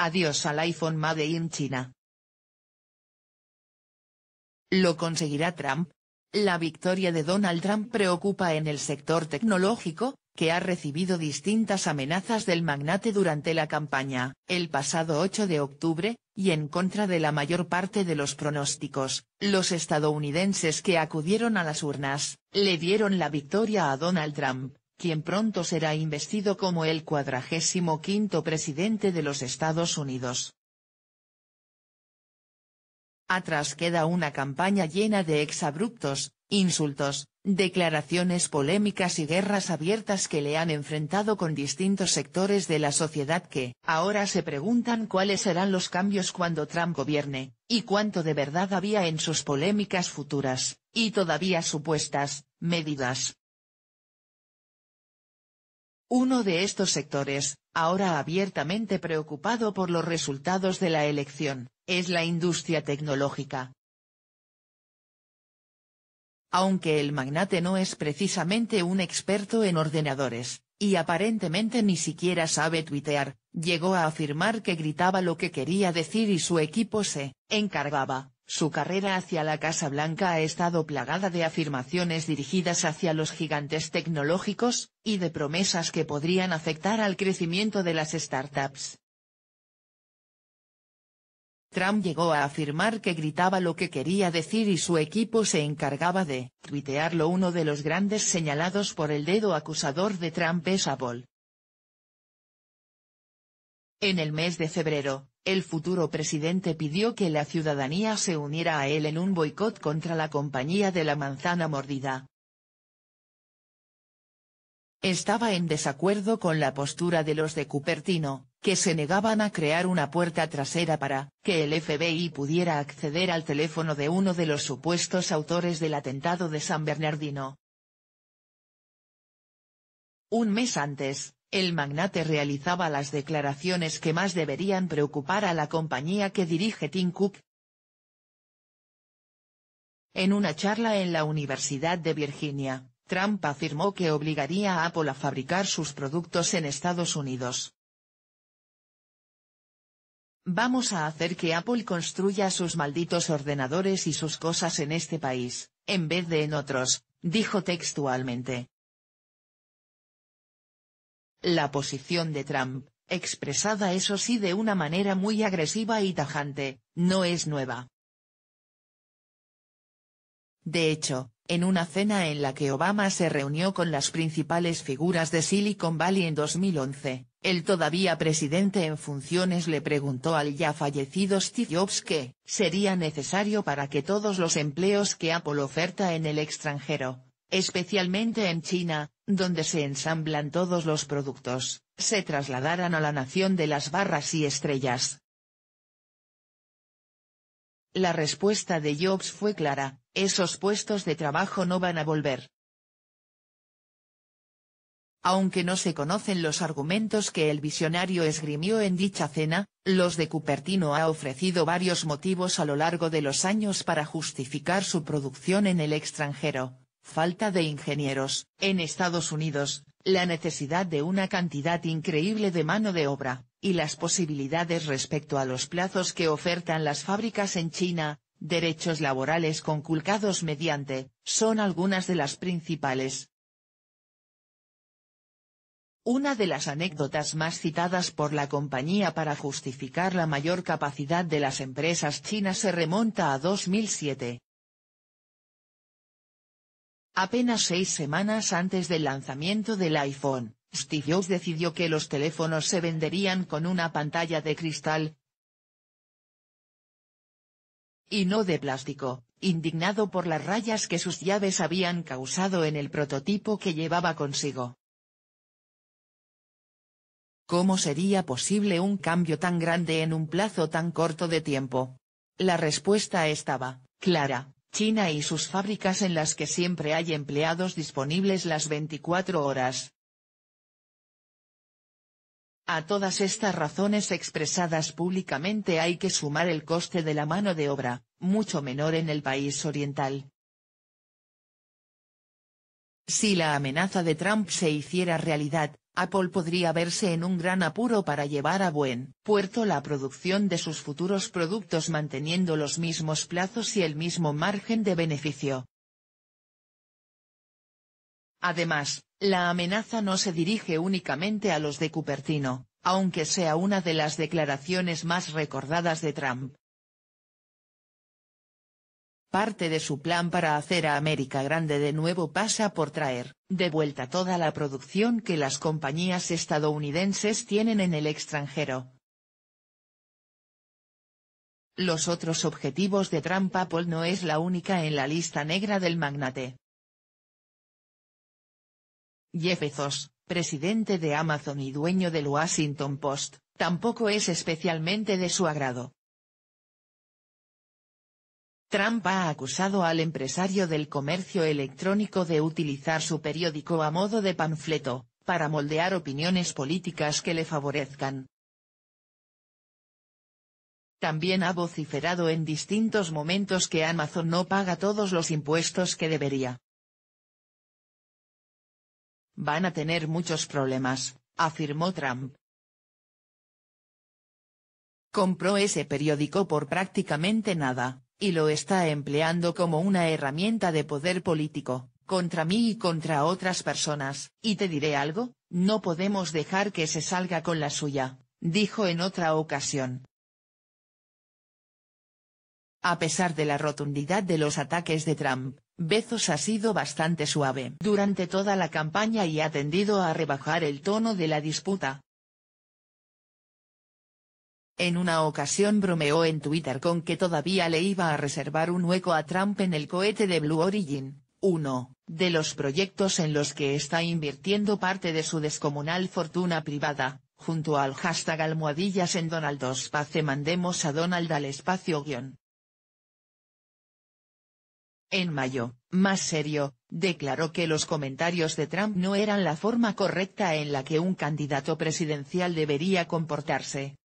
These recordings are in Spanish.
Adiós al iPhone Made in China. ¿Lo conseguirá Trump? La victoria de Donald Trump preocupa en el sector tecnológico, que ha recibido distintas amenazas del magnate durante la campaña, el pasado 8 de octubre, y en contra de la mayor parte de los pronósticos, los estadounidenses que acudieron a las urnas, le dieron la victoria a Donald Trump quien pronto será investido como el cuadragésimo quinto presidente de los Estados Unidos. Atrás queda una campaña llena de exabruptos, insultos, declaraciones polémicas y guerras abiertas que le han enfrentado con distintos sectores de la sociedad que, ahora se preguntan cuáles serán los cambios cuando Trump gobierne, y cuánto de verdad había en sus polémicas futuras, y todavía supuestas, medidas. Uno de estos sectores, ahora abiertamente preocupado por los resultados de la elección, es la industria tecnológica. Aunque el magnate no es precisamente un experto en ordenadores, y aparentemente ni siquiera sabe tuitear, llegó a afirmar que gritaba lo que quería decir y su equipo se encargaba su carrera hacia la Casa Blanca ha estado plagada de afirmaciones dirigidas hacia los gigantes tecnológicos, y de promesas que podrían afectar al crecimiento de las startups. Trump llegó a afirmar que gritaba lo que quería decir y su equipo se encargaba de tuitearlo. Uno de los grandes señalados por el dedo acusador de Trump es Apple. En el mes de febrero, el futuro presidente pidió que la ciudadanía se uniera a él en un boicot contra la compañía de la manzana mordida. Estaba en desacuerdo con la postura de los de Cupertino, que se negaban a crear una puerta trasera para que el FBI pudiera acceder al teléfono de uno de los supuestos autores del atentado de San Bernardino. Un mes antes, el magnate realizaba las declaraciones que más deberían preocupar a la compañía que dirige Tim Cook. En una charla en la Universidad de Virginia, Trump afirmó que obligaría a Apple a fabricar sus productos en Estados Unidos. Vamos a hacer que Apple construya sus malditos ordenadores y sus cosas en este país, en vez de en otros, dijo textualmente. La posición de Trump, expresada eso sí de una manera muy agresiva y tajante, no es nueva. De hecho, en una cena en la que Obama se reunió con las principales figuras de Silicon Valley en 2011, el todavía presidente en funciones le preguntó al ya fallecido Steve Jobs que, sería necesario para que todos los empleos que Apple oferta en el extranjero, especialmente en China, donde se ensamblan todos los productos, se trasladaran a la nación de las barras y estrellas. La respuesta de Jobs fue clara, esos puestos de trabajo no van a volver. Aunque no se conocen los argumentos que el visionario esgrimió en dicha cena, los de Cupertino ha ofrecido varios motivos a lo largo de los años para justificar su producción en el extranjero, Falta de ingenieros. En Estados Unidos, la necesidad de una cantidad increíble de mano de obra, y las posibilidades respecto a los plazos que ofertan las fábricas en China, derechos laborales conculcados mediante, son algunas de las principales. Una de las anécdotas más citadas por la compañía para justificar la mayor capacidad de las empresas chinas se remonta a 2007, Apenas seis semanas antes del lanzamiento del iPhone, Steve Jobs decidió que los teléfonos se venderían con una pantalla de cristal, y no de plástico, indignado por las rayas que sus llaves habían causado en el prototipo que llevaba consigo. ¿Cómo sería posible un cambio tan grande en un plazo tan corto de tiempo? La respuesta estaba, clara. China y sus fábricas en las que siempre hay empleados disponibles las 24 horas. A todas estas razones expresadas públicamente hay que sumar el coste de la mano de obra, mucho menor en el país oriental. Si la amenaza de Trump se hiciera realidad, Apple podría verse en un gran apuro para llevar a buen puerto la producción de sus futuros productos manteniendo los mismos plazos y el mismo margen de beneficio. Además, la amenaza no se dirige únicamente a los de Cupertino, aunque sea una de las declaraciones más recordadas de Trump. Parte de su plan para hacer a América grande de nuevo pasa por traer, de vuelta toda la producción que las compañías estadounidenses tienen en el extranjero. Los otros objetivos de Trump Apple no es la única en la lista negra del magnate. Jeff Bezos, presidente de Amazon y dueño del Washington Post, tampoco es especialmente de su agrado. Trump ha acusado al empresario del comercio electrónico de utilizar su periódico a modo de panfleto, para moldear opiniones políticas que le favorezcan. También ha vociferado en distintos momentos que Amazon no paga todos los impuestos que debería. Van a tener muchos problemas, afirmó Trump. Compró ese periódico por prácticamente nada, y lo está empleando como una herramienta de poder político, contra mí y contra otras personas, y te diré algo, no podemos dejar que se salga con la suya, dijo en otra ocasión. A pesar de la rotundidad de los ataques de Trump, Bezos ha sido bastante suave durante toda la campaña y ha tendido a rebajar el tono de la disputa, en una ocasión bromeó en Twitter con que todavía le iba a reservar un hueco a Trump en el cohete de Blue Origin, uno, de los proyectos en los que está invirtiendo parte de su descomunal fortuna privada, junto al hashtag almohadillas en Donald Ospace mandemos a Donald al espacio guión. En mayo, más serio, declaró que los comentarios de Trump no eran la forma correcta en la que un candidato presidencial debería comportarse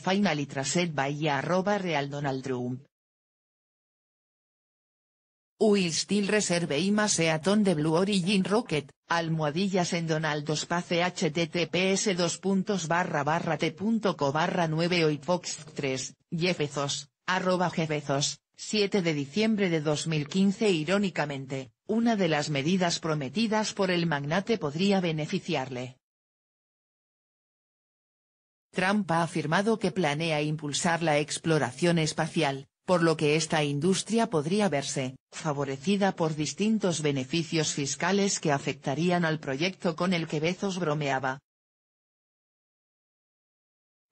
Finally y by arroba Real Donald Trump. Will still reserve y más de Blue Origin Rocket, almohadillas en Donaldos Pace https barra barra t.co 9 hoy Fox 3, Jefezos, arroba Jefezos, 7 de diciembre de 2015 Irónicamente, una de las medidas prometidas por el magnate podría beneficiarle. Trump ha afirmado que planea impulsar la exploración espacial, por lo que esta industria podría verse, favorecida por distintos beneficios fiscales que afectarían al proyecto con el que Bezos bromeaba.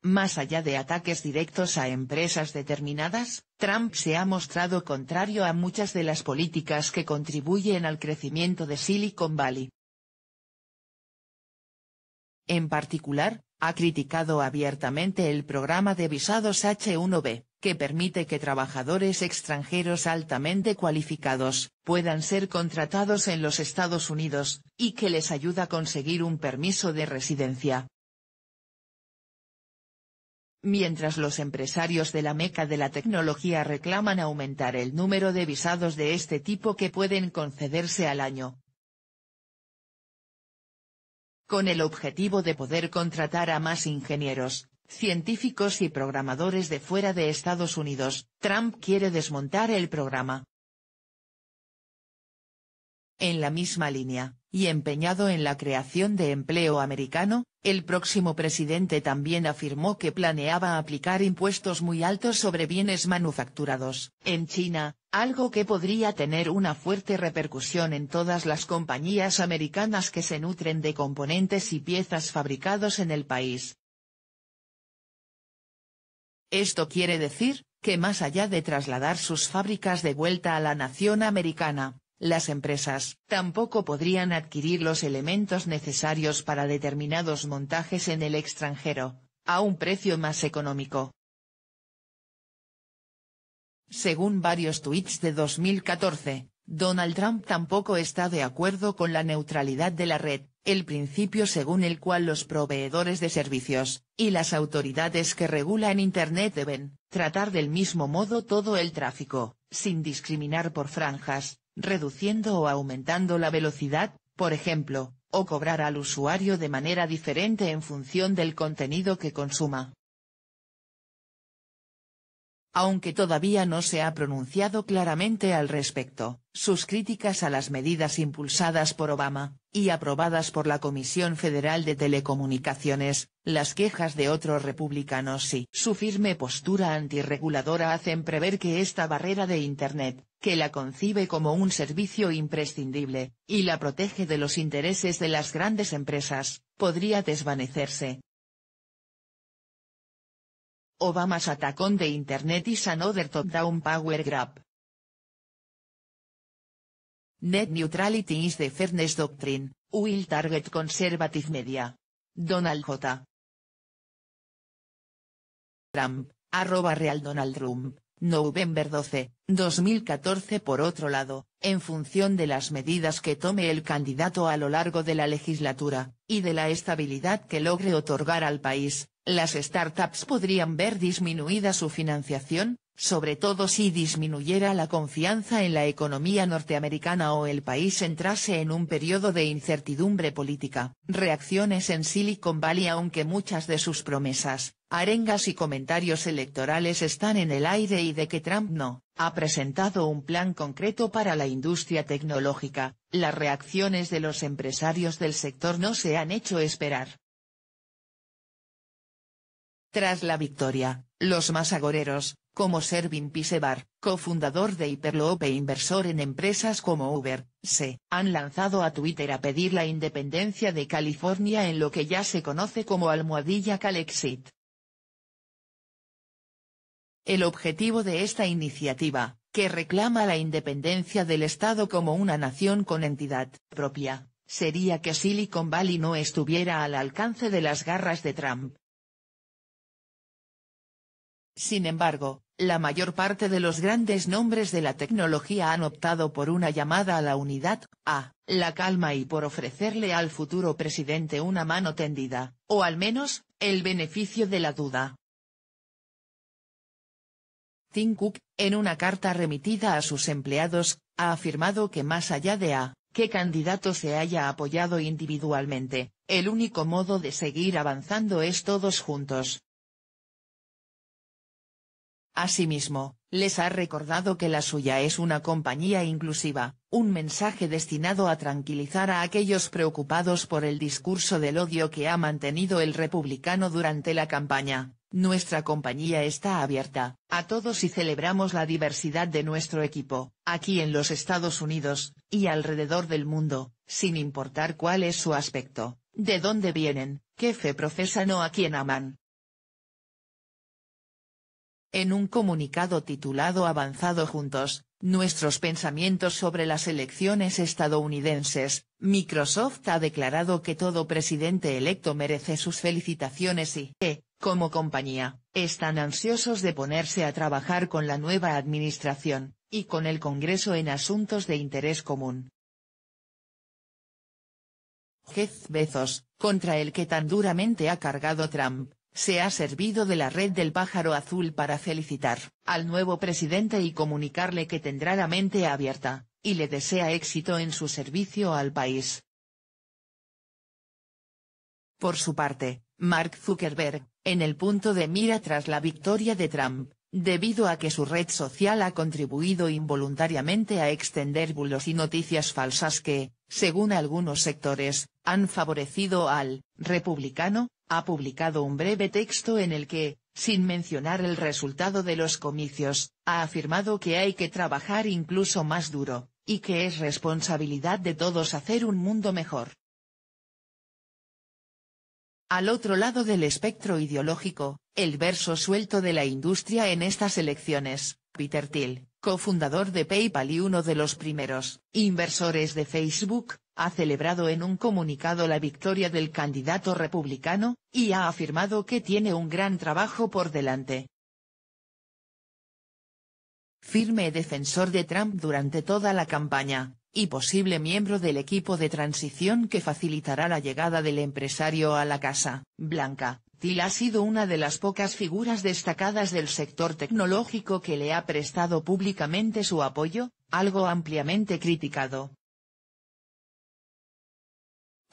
Más allá de ataques directos a empresas determinadas, Trump se ha mostrado contrario a muchas de las políticas que contribuyen al crecimiento de Silicon Valley. En particular, ha criticado abiertamente el programa de visados H1B, que permite que trabajadores extranjeros altamente cualificados, puedan ser contratados en los Estados Unidos, y que les ayuda a conseguir un permiso de residencia. Mientras los empresarios de la meca de la tecnología reclaman aumentar el número de visados de este tipo que pueden concederse al año, con el objetivo de poder contratar a más ingenieros, científicos y programadores de fuera de Estados Unidos, Trump quiere desmontar el programa. En la misma línea, y empeñado en la creación de empleo americano, el próximo presidente también afirmó que planeaba aplicar impuestos muy altos sobre bienes manufacturados en China, algo que podría tener una fuerte repercusión en todas las compañías americanas que se nutren de componentes y piezas fabricados en el país. Esto quiere decir, que más allá de trasladar sus fábricas de vuelta a la nación americana, las empresas tampoco podrían adquirir los elementos necesarios para determinados montajes en el extranjero, a un precio más económico. Según varios tweets de 2014, Donald Trump tampoco está de acuerdo con la neutralidad de la red, el principio según el cual los proveedores de servicios, y las autoridades que regulan Internet deben, tratar del mismo modo todo el tráfico, sin discriminar por franjas, reduciendo o aumentando la velocidad, por ejemplo, o cobrar al usuario de manera diferente en función del contenido que consuma. Aunque todavía no se ha pronunciado claramente al respecto, sus críticas a las medidas impulsadas por Obama, y aprobadas por la Comisión Federal de Telecomunicaciones, las quejas de otros republicanos y su firme postura antirreguladora hacen prever que esta barrera de Internet, que la concibe como un servicio imprescindible, y la protege de los intereses de las grandes empresas, podría desvanecerse, Obama's attack on the Internet is another top-down power grab. Net neutrality is the fairness doctrine, will target conservative media. Donald J. Trump, arroba real Donald Trump, November 12, 2014 Por otro lado, en función de las medidas que tome el candidato a lo largo de la legislatura, y de la estabilidad que logre otorgar al país, las startups podrían ver disminuida su financiación, sobre todo si disminuyera la confianza en la economía norteamericana o el país entrase en un periodo de incertidumbre política. Reacciones en Silicon Valley Aunque muchas de sus promesas, arengas y comentarios electorales están en el aire y de que Trump no ha presentado un plan concreto para la industria tecnológica, las reacciones de los empresarios del sector no se han hecho esperar. Tras la victoria, los más agoreros, como Servin Pisebar, cofundador de Hyperloop e inversor en empresas como Uber, se han lanzado a Twitter a pedir la independencia de California en lo que ya se conoce como almohadilla Calexit. El objetivo de esta iniciativa, que reclama la independencia del Estado como una nación con entidad propia, sería que Silicon Valley no estuviera al alcance de las garras de Trump. Sin embargo, la mayor parte de los grandes nombres de la tecnología han optado por una llamada a la unidad, a la calma y por ofrecerle al futuro presidente una mano tendida, o al menos, el beneficio de la duda. Tim Cook, en una carta remitida a sus empleados, ha afirmado que más allá de a qué candidato se haya apoyado individualmente, el único modo de seguir avanzando es todos juntos. Asimismo, les ha recordado que la suya es una compañía inclusiva, un mensaje destinado a tranquilizar a aquellos preocupados por el discurso del odio que ha mantenido el republicano durante la campaña. Nuestra compañía está abierta, a todos y celebramos la diversidad de nuestro equipo, aquí en los Estados Unidos, y alrededor del mundo, sin importar cuál es su aspecto, de dónde vienen, qué fe profesan o a quién aman. En un comunicado titulado Avanzado Juntos, Nuestros pensamientos sobre las elecciones estadounidenses, Microsoft ha declarado que todo presidente electo merece sus felicitaciones y que, eh, como compañía, están ansiosos de ponerse a trabajar con la nueva administración, y con el Congreso en asuntos de interés común. Jeff Bezos, contra el que tan duramente ha cargado Trump, se ha servido de la red del pájaro azul para felicitar al nuevo presidente y comunicarle que tendrá la mente abierta, y le desea éxito en su servicio al país. Por su parte, Mark Zuckerberg, en el punto de mira tras la victoria de Trump, debido a que su red social ha contribuido involuntariamente a extender bulos y noticias falsas que, según algunos sectores, han favorecido al republicano, ha publicado un breve texto en el que, sin mencionar el resultado de los comicios, ha afirmado que hay que trabajar incluso más duro, y que es responsabilidad de todos hacer un mundo mejor. Al otro lado del espectro ideológico, el verso suelto de la industria en estas elecciones, Peter Thiel, cofundador de PayPal y uno de los primeros inversores de Facebook, ha celebrado en un comunicado la victoria del candidato republicano, y ha afirmado que tiene un gran trabajo por delante. Firme defensor de Trump durante toda la campaña, y posible miembro del equipo de transición que facilitará la llegada del empresario a la Casa Blanca, Till ha sido una de las pocas figuras destacadas del sector tecnológico que le ha prestado públicamente su apoyo, algo ampliamente criticado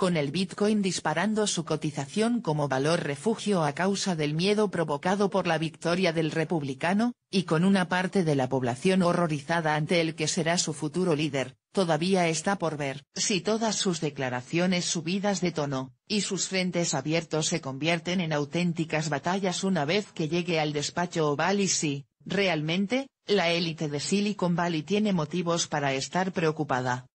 con el Bitcoin disparando su cotización como valor refugio a causa del miedo provocado por la victoria del republicano, y con una parte de la población horrorizada ante el que será su futuro líder, todavía está por ver si todas sus declaraciones subidas de tono, y sus frentes abiertos se convierten en auténticas batallas una vez que llegue al despacho oval y si, realmente, la élite de Silicon Valley tiene motivos para estar preocupada.